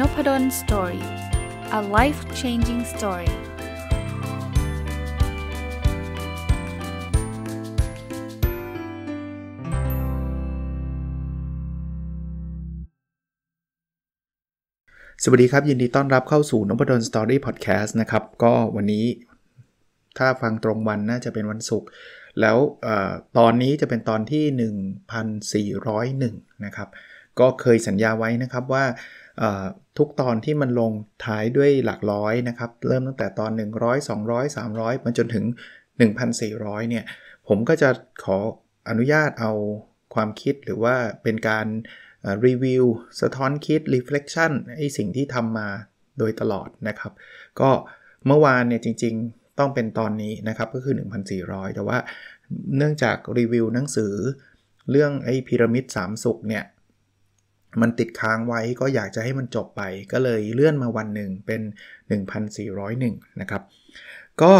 n o p ด d o สตอรี่ a life changing story สวัสดีครับ ยินดีต้อนรับเข้าสู่นพดลสตอรี่พอดแคสต์นะครับ ก็วันนี้ถ้าฟังตรงวันน่าจะเป็นวันศุกร์ แล้วอตอนนี้จะเป็นตอนที่ 1401 นะครับ ก็เคยสัญญาไว้นะครับว่าทุกตอนที่มันลงท้ายด้วยหลักร้อยนะครับ เริ่มตั้งแต่ตอน 100 200 300 มาจนถึง 1,400 เนี่ยผมก็จะขออนุญาตเอาความคิดหรือว่าเป็นการรีวิวสะท้อนคิด reflection ไอสิ่งที่ทำมาโดยตลอดนะครับ ก็เมื่อวานเนี่ยจริงๆต้องเป็นตอนนี้นะครับก็คือ 1,400 แต่ว่าเนื่องจากรีวิวหนังสือเรื่องไอ้พีระมิด 3 สุขเนี่ยมันติดค้างไว้ก็อยากจะให้มันจบไป ก็เลยเลื่อนมาวันหนึ่งเป็น 1401นะครับ ก็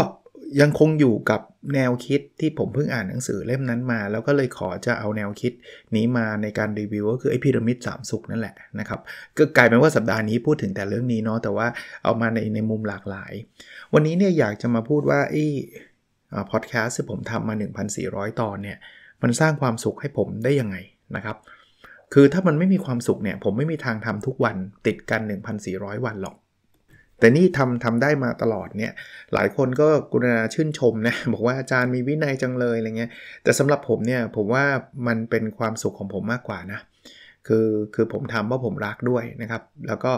ยังคงอยู่กับแนวคิดที่ผมเพิ่งอ่านหนังสือเล่มนั้นมา แล้วก็เลยขอจะเอาแนวคิดนี้มาในการรีวิวก็คือไอ้พีระมิดสามสุกนั่นแหละนะครับก็กลายเป็นว่าสัปดาห์นี้พูดถึงแต่เรื่องนี้เนาะแต่ว่าเอามาในในมุมหลากหลาย วันนี้เนี่ยอยากจะมาพูดว่าไอ้พอดแคสต์ที่ผมทำมา 1,400 ตอนเนี่ย มันสร้างความสุขให้ผมได้ยังไงนะครับคือถ้ามันไม่มีความสุขเนี่ยผมไม่มีทางทำทุกวันติดกัน 1,400 วันหรอก แต่นี่ทำทำได้มาตลอดเนี่ยหลายคนก็กุณาชื่นชมนะ บอกว่าอาจารย์มีวินัยจังเลยอะไรเงี้ยแต่สำหรับผมเนี่ยผมว่ามันเป็นความสุขของผมมากกว่านะ คือคือผมทำเพราะผมรักด้วยนะครับ แล้วก็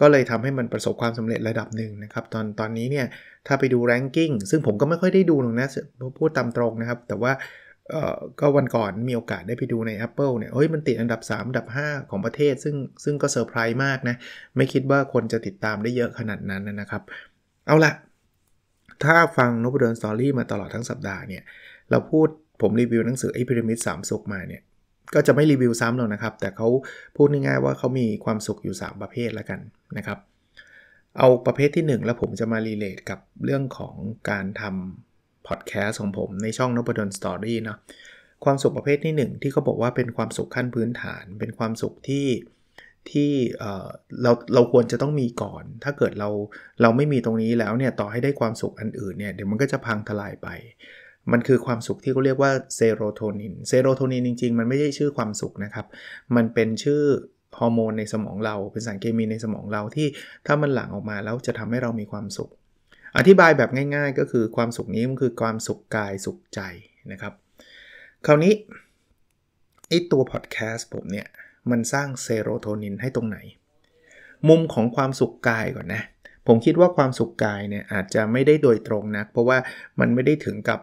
ก็เลยทำให้มันประสบความสำเร็จระดับหนึ่งนะครับ ตอนตอนนี้เนี่ยถ้าไปดูแรงกิ้งซึ่งผมก็ไม่ค่อยได้ดูหรอกนะพูดตามตรงนะครับ แต่ว่าก็วันก่อนมีโอกาสได้ไปดูใน Apple เนี่ย เฮ้ยมันติดอันดับ3อันดับ 5 ของประเทศซึ่ง ซึ่งก็เซอร์ไพรส์มากนะ ไม่คิดว่าคนจะติดตามได้เยอะขนาดนั้นนะครับ เอาละ ถ้าฟังนบเดินสตอรี่มาตลอดทั้งสัปดาห์เนี่ย เราพูดผมรีวิวหนังสือไอพีระมิดสามสุกมาเนี่ย ก็จะไม่รีวิวซ้ำหรอกนะครับ แต่เขาพูดง่ายๆว่าเขามีความสุขอยู่ 3 ประเภทแล้วกันนะครับ เอาประเภทที่ 1แล้วผมจะมารีเลทกับเรื่องของการทำพอดแคสต์ของผมในช่องนบดลสตอรี่เนาะความสุขประเภทที่ 1 ที่เขาบอกว่าเป็นความสุขขั้นพื้นฐาน เป็นความสุขที่ที่เราเราควรจะต้องมีก่อนถ้าเกิดเราเราไม่มีตรงนี้แล้วเนี่ยต่อให้ได้ความสุขอันอื่นเนี่ยเดี๋ยวมันก็จะพังทลายไป มันคือความสุขที่เขาเรียกว่าเซโรโทนินเซโรโทนินจริงๆมันไม่ใช่ชื่อความสุขนะครับ มันเป็นชื่อฮอร์โมนในสมองเราเป็นสารเคมีในสมองเราที่ถ้ามันหลั่งออกมาแล้วจะทำให้เรามีความสุขอธิบายแบบง่ายๆ ก็คือความสุขนี้มันคือความสุขกายสุขใจนะครับ คราวนี้ไอตัวพอดแคสต์ผมเนี่ยมันสร้างเซโรโทนินให้ตรงไหน มุมของความสุขกายก่อนนะผมคิดว่าความสุขกายเนี่ยอาจจะไม่ได้โดยตรงนะัก เพราะว่ามันไม่ได้ถึงกับ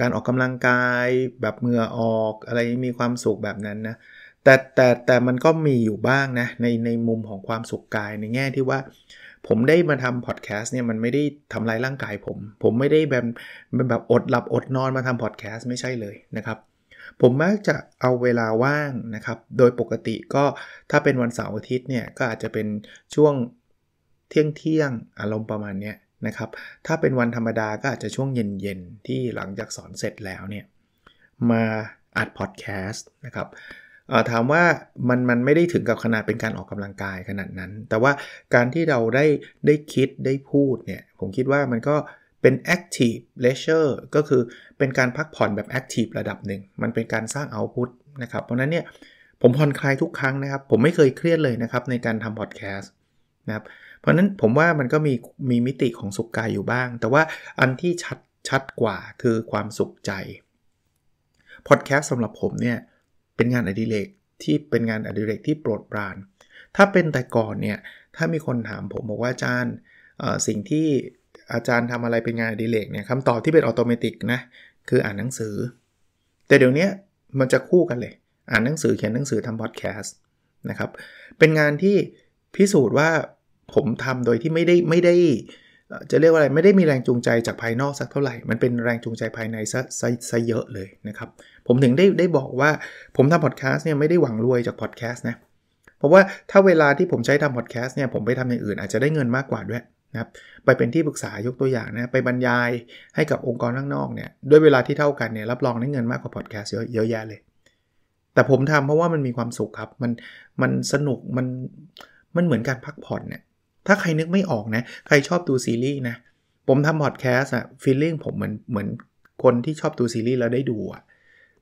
การออกกำลังกาย แบบเมื่อออก อะไรมีความสุขแบบนั้นนะแต่แต่แต่มันก็มีอยู่บ้างนะในในมุมของความสุขกายในแง่ที่ว่าผมได้มาทำพอดแคสต์เนี่ยมันไม่ได้ทำลายร่างกายผม ผมไม่ได้แบบแบบอดหลับอดนอนมาทำพอดแคสต์ไม่ใช่เลยนะครับ ผมมักจะเอาเวลาว่างนะครับ โดยปกติก็ถ้าเป็นวันเสาร์อาทิตย์เนี่ยก็อาจจะเป็นช่วงเที่ยงเที่ยงอารมณ์ประมาณเนี้ยนะครับ ถ้าเป็นวันธรรมดาก็อาจจะช่วงเย็นเย็นที่หลังจากสอนเสร็จแล้วเนี่ยมาอัดพอดแคสต์นะครับถามว่ามันมันไม่ได้ถึงกับขนาดเป็นการออกกำลังกายขนาดนั้น แต่ว่าการที่เราได้ได้คิดได้พูดเนี่ยผมคิดว่ามันก็เป็น active leisure ก็คือเป็นการพักผ่อนแบบ active ระดับหนึ่ง มันเป็นการสร้าง output นะครับเพราะนั้นเนี่ยผมผ่อนคลายทุกครั้งนะครับผมไม่เคยเครียดเลยนะครับในการทำ p อดแคสต์นะครับเพราะนั้นผมว่ามันก็มีมีมิติของสุขกายอยู่บ้าง แต่ว่าอันที่ชัดชัดกว่าคือความสุขใจพอดแคสต์สำหรับผมเนี่ยเป็นงานอดิเรกที่เป็นงานอดิเรกที่โปรดปรานถ้าเป็นแต่ก่อนเนี่ย ถ้ามีคนถามผมบอกว่าอาจารย์สิ่งที่อาจารย์ทำอะไรเป็นงานอดิเรกเนี่ยคำตอบที่เป็นอัตโนมัตินะคืออ่านหนังสือ แต่เดี๋ยวนี้มันจะคู่กันเลยอ่านหนังสือเขียนหนังสือทำพอดแคสต์นะครับ เป็นงานที่พิสูจน์ว่าผมทำโดยที่ไม่ได้ไม่ได้จะเรียกว่าอะไรไม่ได้มีแรงจูงใจจากภายนอกสักเท่าไหร่ มันเป็นแรงจูงใจภายในซะซะซะเยอะเลยนะครับผมถึงได้ได้บอกว่าผมทำพอดแคสต์เนี่ยไม่ได้หวังรวยจากพอดแคสต์นะ เพราะว่าถ้าเวลาที่ผมใช้ทำพอดแคสต์เนี่ยผมไปทำอย่างอื่นอาจจะได้เงินมากกว่าด้วยนะครับไปเป็นที่ปรึกษายกตัวอย่างนะไปบรรยายให้กับองค์กรข้างนอกเนี่ยด้วยเวลาที่เท่ากันเนี่ยรับรองได้เงินมากกว่าพอดแคสต์เยอะแยะเลยแต่ผมทำเพราะว่ามันมีความสุขครับมันมันสนุกมันมันเหมือนการพักผ่อนเนี่ยถ้าใครนึกไม่ออกนะใครชอบดูซีรีส์นะผมทำพอดแคสต์อะฟีลลิ่งผมเหมือนเหมือนคนที่ชอบดูซีรีส์แล้วได้ดูอะ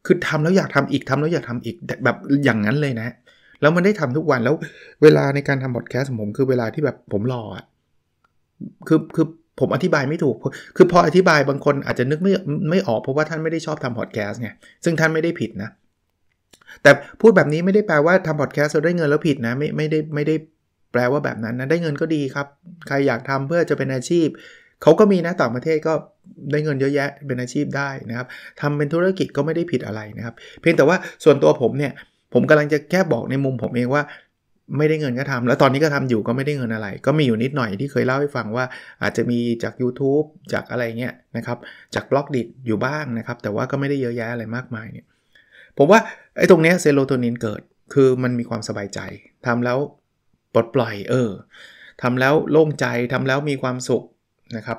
คือทำแล้วอยากทำอีกทำแล้วอยากทำอีกแบบอย่างนั้นเลยนะ แล้วมันได้ทำทุกวันแล้วเวลาในการทำพอดแคสต์ผมคือเวลาที่แบบผมรออ่ะคือคือผมอธิบายไม่ถูก คือพออธิบายบางคนอาจจะนึกไม่ไม่ออกเพราะว่าท่านไม่ได้ชอบทำพอดแคสต์ไงซึ่งท่านไม่ได้ผิดนะ แต่พูดแบบนี้ไม่ได้แปลว่าทำพอดแคสต์จะได้เงินแล้วผิดนะ ไม่ไม่ได้ไม่ได้แปลว่าแบบนั้นนะได้เงินก็ดีครับ ใครอยากทำเพื่อจะเป็นอาชีพเขาก็มีนะต่างประเทศก็ได้เงินเยอะแยะเป็นอาชีพได้นะครับทำเป็นธุรกิจก็ไม่ได้ผิดอะไรนะครับ เพียงแต่ว่าส่วนตัวผมเนี่ยผมกำลังจะแค่บอกในมุมผมเองว่าไม่ได้เงินก็ทำ แล้วตอนนี้ก็ทำอยู่ก็ไม่ได้เงินอะไร ก็มีอยู่นิดหน่อยที่เคยเล่าให้ฟังว่า อาจจะมีจาก YouTube จากอะไรเงี้ยนะครับจากบล็อกดิอยู่บ้างนะครับแต่ว่าก็ไม่ได้เยอะแยะอะไรมากมายเนี่ยผมว่าไอ้ตรงเนี้ยเซโรโทนินเกิดคือมันมีความสบายใจ ทำแล้วปลดปล่อยเออทำแล้วโล่งใจทำแล้วมีความสุขนะครับ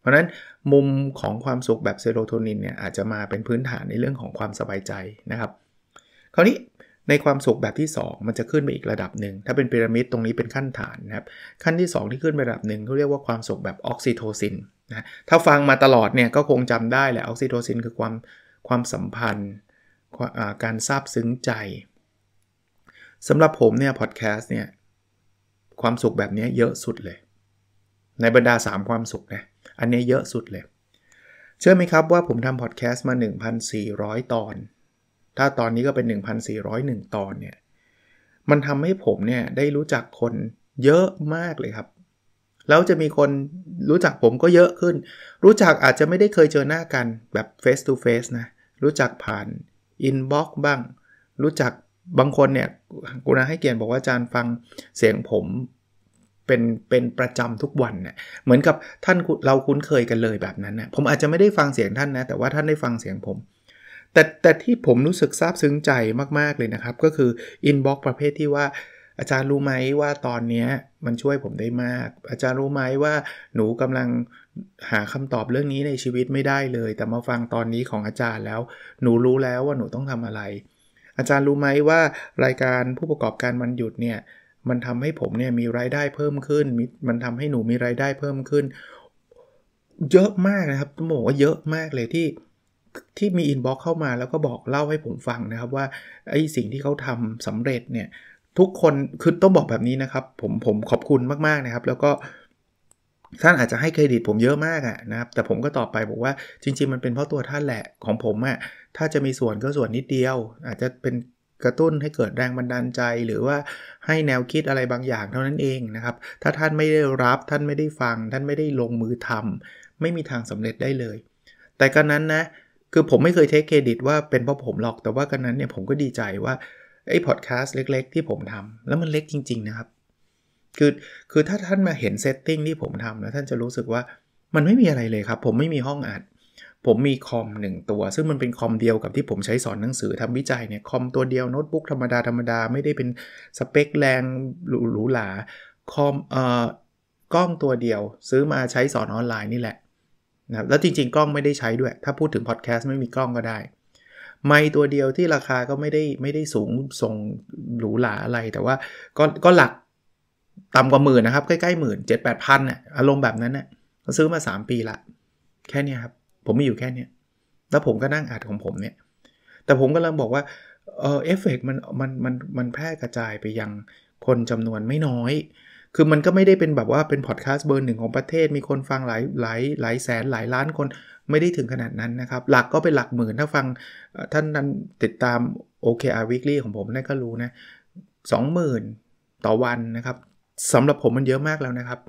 เพราะนั้นมุมของความสุขแบบเซโรโทนินเนี่ยอาจจะมาเป็นพื้นฐานในเรื่องของความสบายใจนะครับคราวนี้ในความสุขแบบที่ 2 มันจะขึ้นไปอีกระดับหนึ่งถ้าเป็นพีระมิดตรงนี้เป็นขั้นฐานนะครับขั้นที่ 2 ที่ขึ้นไประดับหนึ่งเขาเรียกว่าความสุขแบบออกซิโทซินนะถ้าฟังมาตลอดเนี่ยก็คงจำได้แหละออกซิโทซินคือความความสัมพันธ์การซาบซึ้งใจสำหรับผมเนี่ยพอดแคสต์เนี่ยความสุขแบบนี้เยอะสุดเลยในบรรดา 3 ความสุขนะ อันนี้เยอะสุดเลย เชื่อไหมครับว่าผมทำพอดแคสต์มา 1,400 ตอน ถ้าตอนนี้ก็เป็น 1,401 ตอนเนี่ย มันทำให้ผมเนี่ยได้รู้จักคนเยอะมากเลยครับ แล้วจะมีคนรู้จักผมก็เยอะขึ้น รู้จักอาจจะไม่ได้เคยเจอหน้ากันแบบ face to face นะ รู้จักผ่าน inbox บ้าง รู้จักบางคนเนี่ยกูนะให้เกียรติบอกว่าอาจารย์ฟังเสียงผมเป็นเป็นประจำทุกวันเนะ่ยเหมือนกับท่านเราคุ้นเคยกันเลยแบบนั้นนะผมอาจจะไม่ได้ฟังเสียงท่านนะ แต่ว่าท่านได้ฟังเสียงผม แต่แต่ที่ผมรู้สึกซาบซึ้งใจมากๆ เลยนะครับ ก็คืออินบ็อกประเภทที่ว่า อาจารย์รู้ไหมว่าตอนนี้มันช่วยผมได้มาก อาจารย์รู้ไหมว่าหนูกำลังหาคำตอบเรื่องนี้ในชีวิตไม่ได้เลย แต่มาฟังตอนนี้ของอาจารย์แล้ว หนูรู้แล้วว่าหนูต้องทำอะไร อาจารย์รู้ไหมว่ารายการผู้ประกอบการมันหยุดเนี่ยมันทำให้ผมเนี่ยมีรายได้เพิ่มขึ้น มันทำให้หนูมีรายได้เพิ่มขึ้น เยอะมากนะครับต้องบอกว่าเยอะมากเลยที่ที่มีอินบ็อกเข้ามา แล้วก็บอกเล่าให้ผมฟังนะครับ ว่าไอ้สิ่งที่เขาทำสำเร็จเนี่ย ทุกคนคือต้องบอกแบบนี้นะครับ ผมผมขอบคุณมากๆนะครับ แล้วก็ท่านอาจจะให้เครดิตผมเยอะมากอะนะครับ แต่ผมก็ตอบไปบอกว่าจริงๆ มันเป็นเพราะตัวท่านแหละของผมอะถ้าจะมีส่วนก็ส่วนนิดเดียว อาจจะเป็นกระตุ้นให้เกิดแรงบันดาลใจหรือว่าให้แนวคิดอะไรบางอย่างเท่านั้นเองนะครับ ถ้าท่านไม่ได้รับท่านไม่ได้ฟังท่านไม่ได้ลงมือทำ ไม่มีทางสำเร็จได้เลย แต่กันนั้นนะคือผมไม่เคยเทคเครดิตว่าเป็นเพราะผมหรอกแต่ว่ากันนั้นเนี่ยผมก็ดีใจว่าไอ้พอดแคสต์เล็กๆ ที่ผมทำ แล้วมันเล็กจริงๆนะครับ คือคือถ้าท่านมาเห็นเซตติ้งที่ผมทำแล้วท่านจะรู้สึกว่ามันไม่มีอะไรเลยครับ ผมไม่มีห้องอัดผมมีคอมหนึ่งตัว ซึ่งมันเป็นคอมเดียวกับที่ผมใช้สอนหนังสือทำวิจัยเนี่ย คอมตัวเดียว โน้ตบุ๊กธรรมดาธรรมดา ไม่ได้เป็นสเปคแรงหรูหรูหรา คอมเอ่อกล้องตัวเดียวซื้อมาใช้สอนออนไลน์นี่แหละนะ แล้วจริงๆกล้องไม่ได้ใช้ด้วย ถ้าพูดถึงพอดแคสต์ไม่มีกล้องก็ได้ ไม้ตัวเดียวที่ราคาก็ไม่ได้ไม่ได้สูงส่งหรูหราอะไร แต่ว่าก็ก็หลักต่ำกว่าหมื่นนะครับ ใกล้ๆหมื่นเจ็ดแปดพันเนี่ยอารมณ์แบบนั้นเนี่ยซื้อมา 3 ปีละ แค่นี้ครับผมมีอยู่แค่เนี้ย แล้วผมก็นั่งอัดของผมเนี่ยแต่ผมก็เริ่มบอกว่า เออเอฟเฟกมันมันมันมันแพร่กระจายไปยังคนจำนวนไม่น้อย คือมันก็ไม่ได้เป็นแบบว่าเป็นพอดแคสต์เบอร์หนึ่งของประเทศมีคนฟังหลายหลายหลายแสนหลายล้านคนไม่ได้ถึงขนาดนั้นนะครับ หลักก็เป็นหลักหมื่นถ้าฟังท่านนั้นติดตาม OKR Weekly ของผม นั่นก็รู้นะสองหมื่นต่อวันนะครับสำหรับผมมันเยอะมากแล้วนะครับ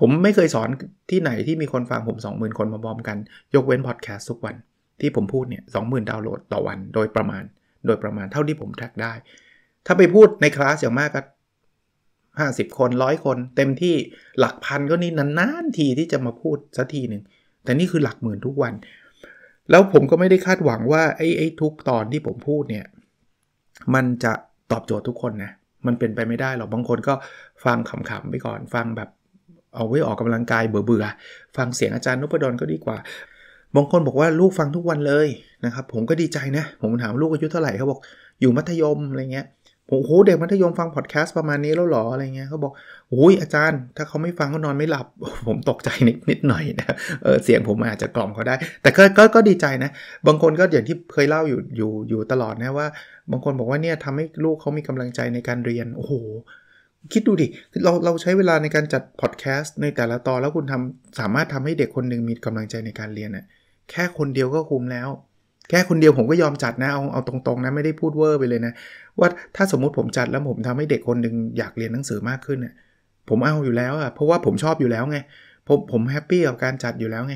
ผมไม่เคยสอนที่ไหนที่มีคนฟังผม 20,000 คนมาบอมกัน ยกเว้นพอดแคสต์ทุกวัน ที่ผมพูดเนี่ยสองหมื่นดาวน์โหลดต่อวันโดยประมาณ โดยประมาณเท่าที่ผมแท็กได้ ถ้าไปพูดในคลาสอย่างมากก็ 50 คนร้อยคนเต็มที่หลักพันก็นี่นานๆทีที่จะมาพูดสักทีหนึ่งแต่นี่คือหลักหมื่นทุกวัน แล้วผมก็ไม่ได้คาดหวังว่าไอ้ไอ้ทุกตอนที่ผมพูดเนี่ยมันจะตอบโจทย์ทุกคนนะมันเป็นไปไม่ได้หรอกบางคนก็ฟังขำๆไปก่อนฟังแบบเอาไว้ออกกำลังกาย เบื่อ ๆ ฟังเสียงอาจารย์นพดลก็ดีกว่า บางคนบอกว่าลูกฟังทุกวันเลยนะครับ ผมก็ดีใจนะ ผมถามลูกอายุเท่าไหร่เขาบอก อยู่มัธยมอะไรเงี้ยผมโอ้โห เด็กมัธยมฟังพอดแคสต์ประมาณนี้แล้วหรออะไรเงี้ยเขาบอกโอ้ยอาจารย์ ถ้าเขาไม่ฟังก็นอนไม่หลับ ผมตกใจนิดนิดหน่อยนะเออเสียงผมอาจจะกล่อมเขาได้ แต่ก็ก็ก็ดีใจนะ บางคนก็อย่างที่เคยเล่าอยู่อยู่อยู่ตลอดนะว่า บางคนบอกว่าเนี่ยทำให้ลูกเขามีกำลังใจในการเรียนโอ้โหคิดดูดิเราเราใช้เวลาในการจัดพอดแคสต์ในแต่ละตอนแล้วคุณทำสามารถทำให้เด็กคนหนึ่งมีกำลังใจในการเรียนน่ยแค่คนเดียวก็คุ้มแล้ว แค่คนเดียวผมก็ยอมจัดนะ เอาเอาตรง ๆนะ ไม่ได้พูดเวอร์ไปเลยนะ ว่าถ้าสมมุติผมจัดแล้วผมทำให้เด็กคนหนึ่งอยากเรียนหนังสือมากขึ้นน่ยผมเอาอยู่แล้วอ่ะเพราะว่าผมชอบอยู่แล้วไงผมผมแฮปปี้กับการจัดอยู่แล้วไง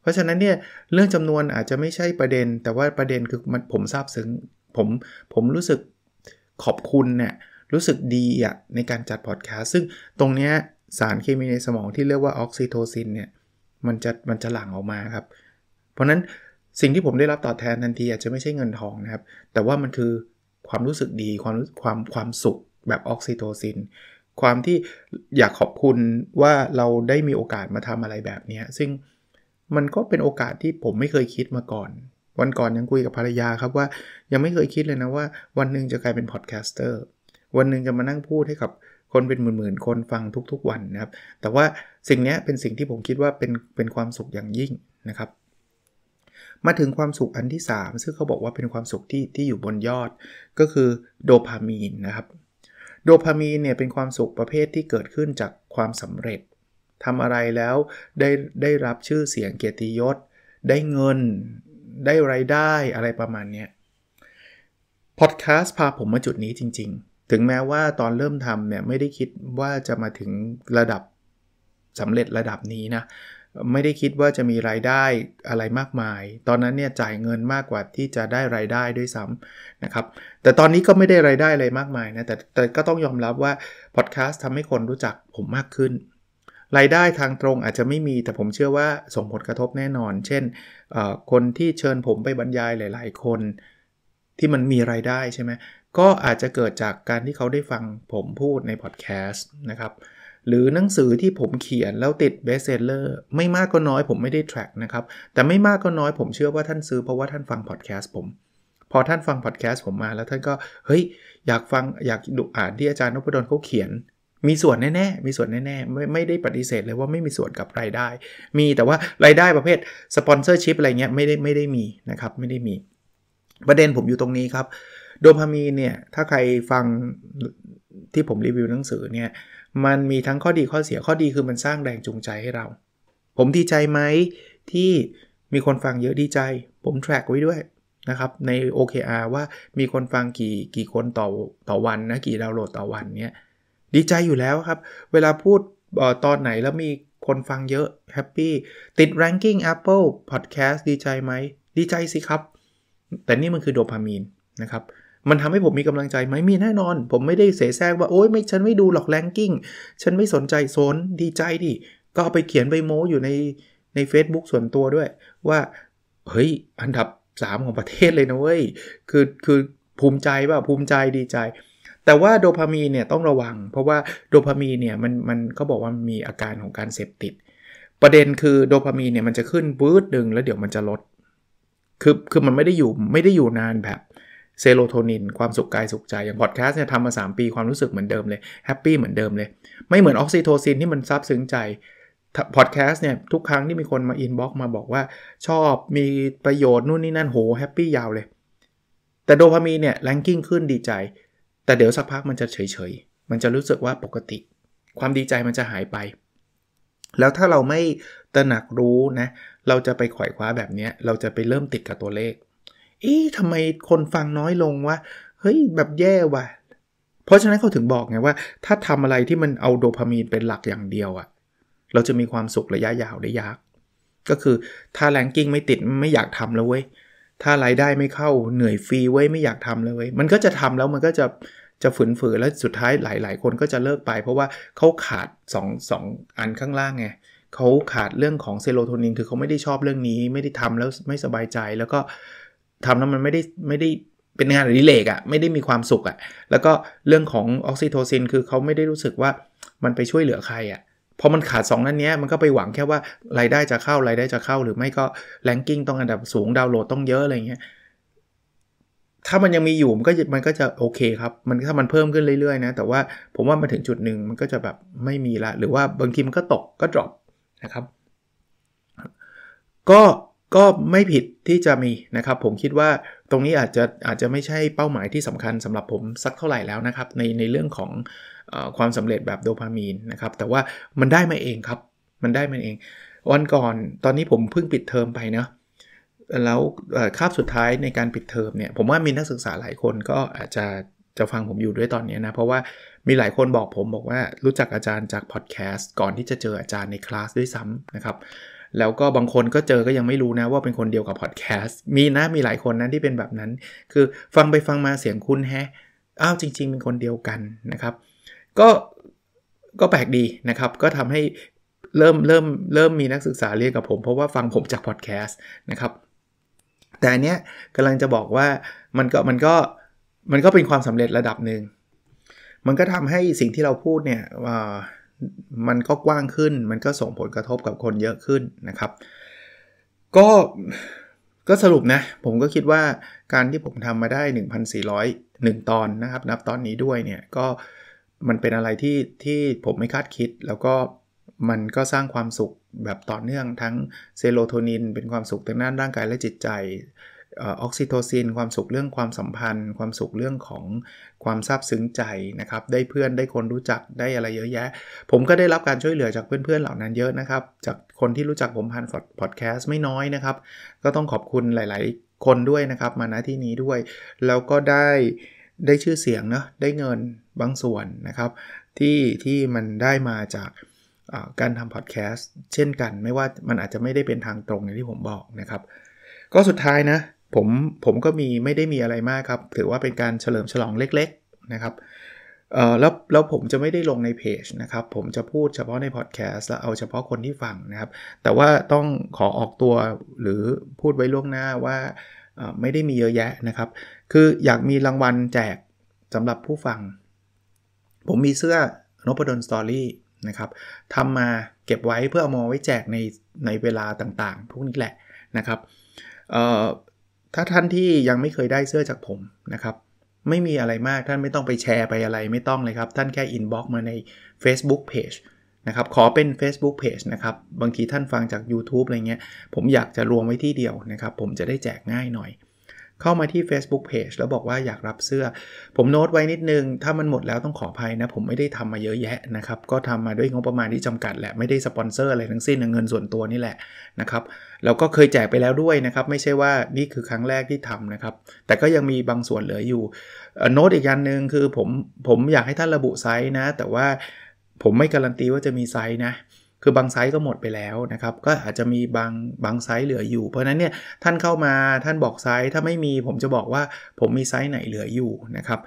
เพราะฉะนั้นเนี่ยเรื่องจำนวนอาจจะไม่ใช่ประเด็น แต่ว่าประเด็นคือมันผมซาบซึ้งผมผมรู้สึกขอบคุณเนี่ยรู้สึกดีอะในการจัดพอดแคสต์ซึ่งตรงเนี้ยสารเคมีในสมองที่เรียกว่าออกซิโทซินเนี่ยมันจะมันจะหลั่งออกมาครับ เพราะนั้นสิ่งที่ผมได้รับตอบแทนทันทีอาจจะไม่ใช่เงินทองนะครับ แต่ว่ามันคือความรู้สึกดีความความความสุขแบบออกซิโทซิน ความที่อยากขอบคุณว่าเราได้มีโอกาสมาทำอะไรแบบนี้ ซึ่งมันก็เป็นโอกาสที่ผมไม่เคยคิดมาก่อน วันก่อนยังคุยกับภรรยาครับว่ายังไม่เคยคิดเลยนะว่า วันหนึ่งจะกลายเป็นพอดแคสเตอร์วันหนึ่งจะมานั่งพูดให้กับคนเป็นหมื่นๆคนฟังทุกๆวันนะครับ แต่ว่าสิ่งนี้เป็นสิ่งที่ผมคิดว่าเป็นเป็นความสุขอย่างยิ่งนะครับ มาถึงความสุขอันที่ 3 ซึ่งเขาบอกว่าเป็นความสุขที่ที่อยู่บนยอดก็คือโดพามีนนะครับ โดพามีนเนี่ยเป็นความสุขประเภทที่เกิดขึ้นจากความสำเร็จทำอะไรแล้วได้ได้รับชื่อเสียงเกียรติยศ ได้เงิน ได้ไรายได้อะไรประมาณนี้พอดแคสต์พาผมมาจุดนี้จริง ๆถึงแม้ว่าตอนเริ่มทำเนี่ยไม่ได้คิดว่าจะมาถึงระดับสำเร็จระดับนี้นะไม่ได้คิดว่าจะมีรายได้อะไรมากมาย ตอนนั้นเนี่ยจ่ายเงินมากกว่าที่จะได้รายได้ด้วยซ้ำนะครับแต่ตอนนี้ก็ไม่ได้รายได้อะไรมากมายนะแต่แต่ก็ต้องยอมรับว่าพอดแคสต์ทำให้คนรู้จักผมมากขึ้น รายได้ทางตรงอาจจะไม่มีแต่ผมเชื่อว่าส่งผลกระทบแน่นอน เช่นคนที่เชิญผมไปบรรยายหลาย ๆคนที่มันมีรายได้ใช่ไหมก็อาจจะเกิดจากการที่เขาได้ฟังผมพูดในพอดแคสต์นะครับ หรือหนังสือที่ผมเขียนแล้วติดเบสเซลเลอร์ ไม่มากก็น้อยผมไม่ได้แทร็กนะครับ แต่ไม่มากก็น้อยผมเชื่อว่าท่านซื้อเพราะว่าท่านฟังพอดแคสต์ผม พอท่านฟังพอดแคสต์ผมมาแล้วท่านก็ เฮ้ย อยากฟังอยากดูอ่านที่อาจารย์นพดลเขาเขียน มีส่วนแน่ๆมีส่วนแน่ๆไม่ไม่ได้ปฏิเสธเลยว่าไม่มีส่วนกับรายได้ มีแต่ว่ารายได้ประเภทสปอนเซอร์ชิพอะไรเงี้ยไม่ได้ไม่ได้มีนะครับ ไม่ได้มี ประเด็นผมอยู่ตรงนี้ครับโดพามีนเนี่ย ถ้าใครฟังที่ผมรีวิวหนังสือเนี่ย มันมีทั้งข้อดีข้อเสียข้อดีคือมันสร้างแรงจูงใจให้เรา ผมดีใจไหมที่มีคนฟังเยอะดีใจ ผมแทร็กไว้ด้วยนะครับ ใน OKR ว่ามีคนฟังกี่กี่คนต่อต่อวันนะ กี่ดาวน์โหลดต่อวันเนี่ย ดีใจอยู่แล้วครับ เวลาพูดตอนไหนแล้วมีคนฟังเยอะแฮปปี้ติด r a n k ิ n g Apple Podcast ดีใจไหมดีใจสิครับแต่นี่มันคือโดพามีนนะครับมันทำให้ผมมีกำลังใจไหมมีแน่นอน ผมไม่ได้เสแสร้งว่าโอ๊ยไม่ ฉันไม่ดูหรอกแรงกิ้ง ฉันไม่สนใจโซนดีใจดิ ก็ไปเขียนไปโม้อยู่ในใน Facebook ส่วนตัวด้วย ว่า เฮ้ย อันดับ 3 ของประเทศเลยนะเว้ยคือคือภูมิใจป่ะ ภูมิใจดีใจ แต่ว่าโดพามีเนี่ยต้องระวัง เพราะว่าโดพามีเนี่ยมันมันเขาบอกว่ามีอาการของการเสพติดประเด็นคือโดพามีเนี่ยมันจะขึ้นบืดหนึ่งแล้วเดี๋ยวมันจะลด คือคือมันไม่ได้อยู่ไม่ได้อยู่นานแบบเซโรโทนิน ความสุขกายสุขใจอย่างพอดแคสต์เนี่ยทำมา 3 ปีความรู้สึกเหมือนเดิมเลยแฮปปี้เหมือนเดิมเลย ไม่เหมือนออกซิโทซินที่มันซับซึ้งใจพอดแคสต์เนี่ยทุกครั้งที่มีคนมาอินบ็อกมาบอกว่า ชอบมีประโยชน์นู่นนี่นั่นโหแฮปปี้ยาวเลย แต่โดพามีเนี่ยแด์กิ้งขึ้นดีใจ แต่เดี๋ยวสักพักมันจะเฉยเฉยมันจะรู้สึกว่าปกติ ความดีใจมันจะหายไป แล้วถ้าเราไม่ตระหนักรู้นะเราจะไปขวอยคว้าแบบนี้เราจะไปเริ่มติดกับตัวเลขเอ๊ะทำไมคนฟังน้อยลงวะ เฮ้ยแบบแย่ว่ะเพราะฉะนั้นเขาถึงบอกไงว่า ถ้าทำอะไรที่มันเอาโดพามีนเป็นหลักอย่างเดียวอะเราจะมีความสุขระยะยาวได้ยาก ก็คือถ้าแรงกิ้งไม่ติดไม่อยากทำแล้วเว้ย ถ้ารายได้ไม่เข้าเหนื่อยฟรีเว้ยไม่อยากทำเลเว้ยมันก็จะทำแล้วมันก็จะจะฝืนฝืนแล้วสุดท้ายหลายๆคนก็จะเลิกไป เพราะว่าเขาขาด2อสองอันข้างล่างไงเขาขาดเรื่องของเซโรโทนินคือเขาไม่ได้ชอบเรื่องนี้ ไม่ได้ทำแล้วไม่สบายใจแล้วก็ทำแล้วมันไม่ได้ไม่ได้เป็นงานอดิเรกอะ่ะไม่ได้มีความสุขอะ่ะแล้วก็เรื่องของออกซิโทซิน คือเขาไม่ได้รู้สึกว่ามันไปช่วยเหลือใครอะ่ะพอมันขาด2นั้นเนี้ยมันก็ไปหวังแค่ว่ารายได้จะเข้ารายได้จะเข้า หรือไม่ก็แด์กิ้งต้องอันดับสูงดาวน์โหลดต้องเยอะอะไรเงี้ยถ้ามันยังมีอยู่ มันก็มันก็จะโอเคครับมันถ้ามันเพิ่มขึ้นเรื่อยๆนะแต่ว่าผมว่ามันถึงจุดหนึ่งมันก็จะแบบไม่มีละหรือว่าบางทีมันก็ตกก็ drop นะครับ ก็ก็ไม่ผิดที่จะมีนะครับ ผมคิดว่าตรงนี้อาจจะอาจจะไม่ใช่เป้าหมายที่สำคัญสำหรับผมสักเท่าไหร่แล้วนะครับ ในในเรื่องของอความสำเร็จแบบโดพามีนนะครับแต่ว่ามันได้มาเองครับ มันได้มาเอง วันก่อนตอนนี้ผมเพิ่งปิดเทอมไปเนะ แล้วคาบสุดท้ายในการปิดเทอมเนี่ย ผมว่ามีนักศึกษาหลายคน ก็อาจจะจะฟังผมอยู่ด้วยตอนนี้นะ เพราะว่ามีหลายคนบอกผมบอกว่า รู้จักอาจารย์จากพอดแคสต์ก่อนที่จะเจออาจารย์ในคลาสด้วยซ้ำนะครับแล้วก็บางคนก็เจอก็ยังไม่รู้นะว่าเป็นคนเดียวกับพอดแคสต์มีนะมีหลายคนนะที่เป็นแบบนั้น คือฟังไปฟังมาเสียงคุณแฮะอ้าวจริง ๆ เป็นคนเดียวกันนะครับ ก็ ก็แปลกดีนะครับ ก็ทำให้เริ่มเริ่มเริ่มมีนักศึกษาเรียนกับผม เพราะว่าฟังผมจากพอดแคสต์นะครับแต่อันเนี้ยกำลังจะบอกว่ามันก็มันก็มันก็เป็นความสำเร็จระดับหนึ่งมันก็ทำให้สิ่งที่เราพูดเนี่ยมันก็กว้างขึ้น มันก็ส่งผลกระทบกับคนเยอะขึ้นนะครับ ก็ก็สรุปนะ ผมก็คิดว่าการที่ผมทำมาได้ 1,400 1 ตอนนะครับ นับตอนนี้ด้วยเนี่ย ก็มันเป็นอะไรที่ที่ผมไม่คาดคิด แล้วก็มันก็สร้างความสุขแบบต่อเนื่องทั้งเซโรโทนิน เป็นความสุขทางด้านร่างกายและจิตใจออกซิโทซิน ความสุขเรื่องความสัมพันธ์ ความสุขเรื่องของความซาบซึ้งใจนะครับ ได้เพื่อนได้คนรู้จักได้อะไรเยอะแยะ ผมก็ได้รับการช่วยเหลือจากเพื่อนๆเหล่านั้นเยอะนะครับ จากคนที่รู้จักผมผ่านพอดแคสต์ไม่น้อยนะครับ ก็ต้องขอบคุณหลายๆ คนด้วยนะครับ มาณที่นี้ด้วยแล้วก็ได้ได้ชื่อเสียงเนาะได้เงินบางส่วนนะครับ ที่ที่มันได้มาจากการทำพอดแคสต์เช่นกันไม่ว่ามันอาจจะไม่ได้เป็นทางตรงอย่างที่ผมบอกนะครับ ก็สุดท้ายนะผมผมก็มีไม่ได้มีอะไรมากครับ ถือว่าเป็นการเฉลิมฉลองเล็กๆนะครับแล้วแล้วผมจะไม่ได้ลงในเพจนะครับ ผมจะพูดเฉพาะในพอดแคสต์แล้วเอาเฉพาะคนที่ฟังนะครับ แต่ว่าต้องขอออกตัวหรือพูดไว้ล่วงหน้าว่าไม่ได้มีเยอะแยะนะครับ คืออยากมีรางวัลแจกสำหรับผู้ฟัง ผมมีเสื้อนพดลสตอรี่นะครับทำมาเก็บไว้เพื่อเอามาไว้แจกในในเวลาต่างๆพวกนี้แหละนะครับถ้าท่านที่ยังไม่เคยได้เสื้อจากผมนะครับ ไม่มีอะไรมากท่านไม่ต้องไปแชร์ไปอะไรไม่ต้องเลยครับ ท่านแค่อินบ็อกมาใน Facebook Page นะครับ ขอเป็น Facebook Page นะครับ บางทีท่านฟังจาก YouTube อะไรเงี้ยผมอยากจะรวมไว้ที่เดียวนะครับ ผมจะได้แจกง่ายหน่อยเข้ามาที่ Facebook Page แล้วบอกว่าอยากรับเสื้อ ผมโน้ตไว้นิดนึง ถ้ามันหมดแล้วต้องขออภัยนะ ผมไม่ได้ทำมาเยอะแยะนะครับ ก็ทำมาด้วยงบประมาณที่จำกัดแหละ ไม่ได้สปอนเซอร์อะไรทั้งสิ้น เงินส่วนตัวนี่แหละนะครับ แล้วก็เคยแจกไปแล้วด้วยนะครับ ไม่ใช่ว่านี่คือครั้งแรกที่ทำนะครับ แต่ก็ยังมีบางส่วนเหลืออยู่โน้ตอีกอย่างหนึ่งคือผม ผมอยากให้ท่านระบุไซส์นะ แต่ว่าผมไม่การันตีว่าจะมีไซส์นะคือบางไซต์ก็หมดไปแล้วนะครับ ก็อาจจะมีบางบางไซต์เหลืออยู่ เพราะนั้นเนี่ยท่านเข้ามาท่านบอกไซต์ถ้าไม่มีผมจะบอกว่าผมมีไซต์ไหนเหลืออยู่นะครับ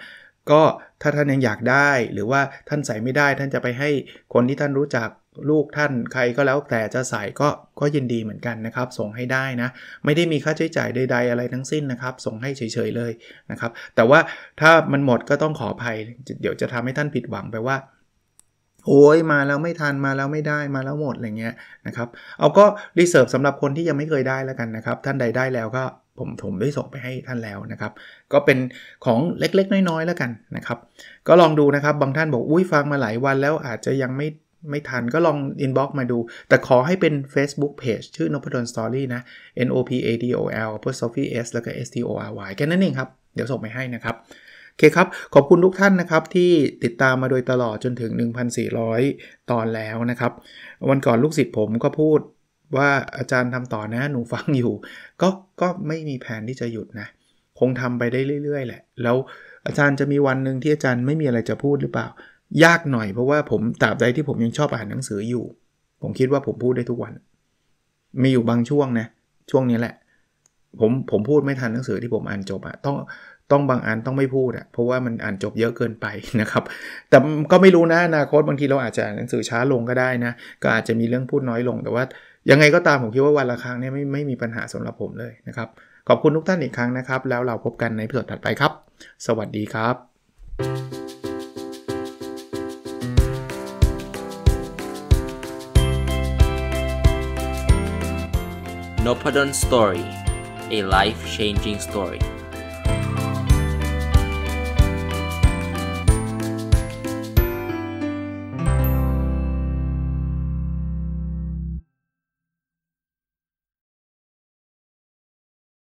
ก็ถ้าท่านยังอยากได้หรือว่าท่านใส่ไม่ได้ท่านจะไปให้คนที่ท่านรู้จักลูกท่านใครก็แล้วแต่จะใส่ก็ก็ยินดีเหมือนกันนะครับส่งให้ได้นะ ไม่ได้มีค่าใช้จ่ายใด ๆ อะไรทั้งสิ้นนะครับ ส่งให้เฉยๆเลยนะครับ แต่ว่าถ้ามันหมดก็ต้องขออภัย เดี๋ยวจะทำให้ท่านผิดหวังไปว่าโอ้ยมาแล้วไม่ทันมาแล้วไม่ได้มาแล้วหมดอะไรเงี้ยนะครับ เอาก็รีเซิร์ฟสำหรับคนที่ยังไม่เคยได้แล้วกันนะครับ ท่านใดได้แล้วก็ผมถมได้ส่งไปให้ท่านแล้วนะครับ ก็เป็นของเล็กๆ น้อยๆแล้วกันนะครับ ก็ลองดูนะครับ บางท่านบอกอุ้ยฟังมาหลายวันแล้วอาจจะยังไม่ไม่ทันก็ลองอิ็อกซ์มาดูแต่ขอให้เป็น Facebook Page ชื่อนพดลสตอรี่นะ N O P A D O L apostrophe S แล้วก็ S T O R Y แค่นั้นเองครับเดี๋ยวส่งไปให้นะครับโอเคครับ ขอบคุณทุกท่านนะครับที่ติดตามมาโดยตลอดจนถึง 1,400 ตอนแล้วนะครับ วันก่อนลูกศิษย์ผมก็พูดว่าอาจารย์ทำต่อนะหนูฟังอยู่ก็ก็ไม่มีแผนที่จะหยุดนะคงทำไปได้เรื่อย ๆ แหละแล้วอาจารย์จะมีวันหนึ่งที่อาจารย์ไม่มีอะไรจะพูดหรือเปล่า ยากหน่อยเพราะว่าผมตราบใดที่ผมยังชอบอ่านหนังสืออยู่ ผมคิดว่าผมพูดได้ทุกวัน มีอยู่บางช่วงนะช่วงนี้แหละผมผมพูดไม่ทันหนังสือที่ผมอ่านจบอะต้องต้องบางอันต้องไม่พูดอะเพราะว่ามันอ่านจบเยอะเกินไปนะครับ แต่ก็ไม่รู้นะอนาคตบางทีเราอาจจะอ่านหนังสือช้าลงก็ได้นะ ก็อาจจะมีเรื่องพูดน้อยลง แต่ว่ายังไงก็ตามผมคิดว่าวันละครั้งเนี่ยไม่ไม่มีปัญหาสำหรับผมเลยนะครับ ขอบคุณทุกท่านอีกครั้งนะครับ แล้วเราพบกันในพิสดถัดไปครับ สวัสดีครับ n o p a d o n Story a life changing story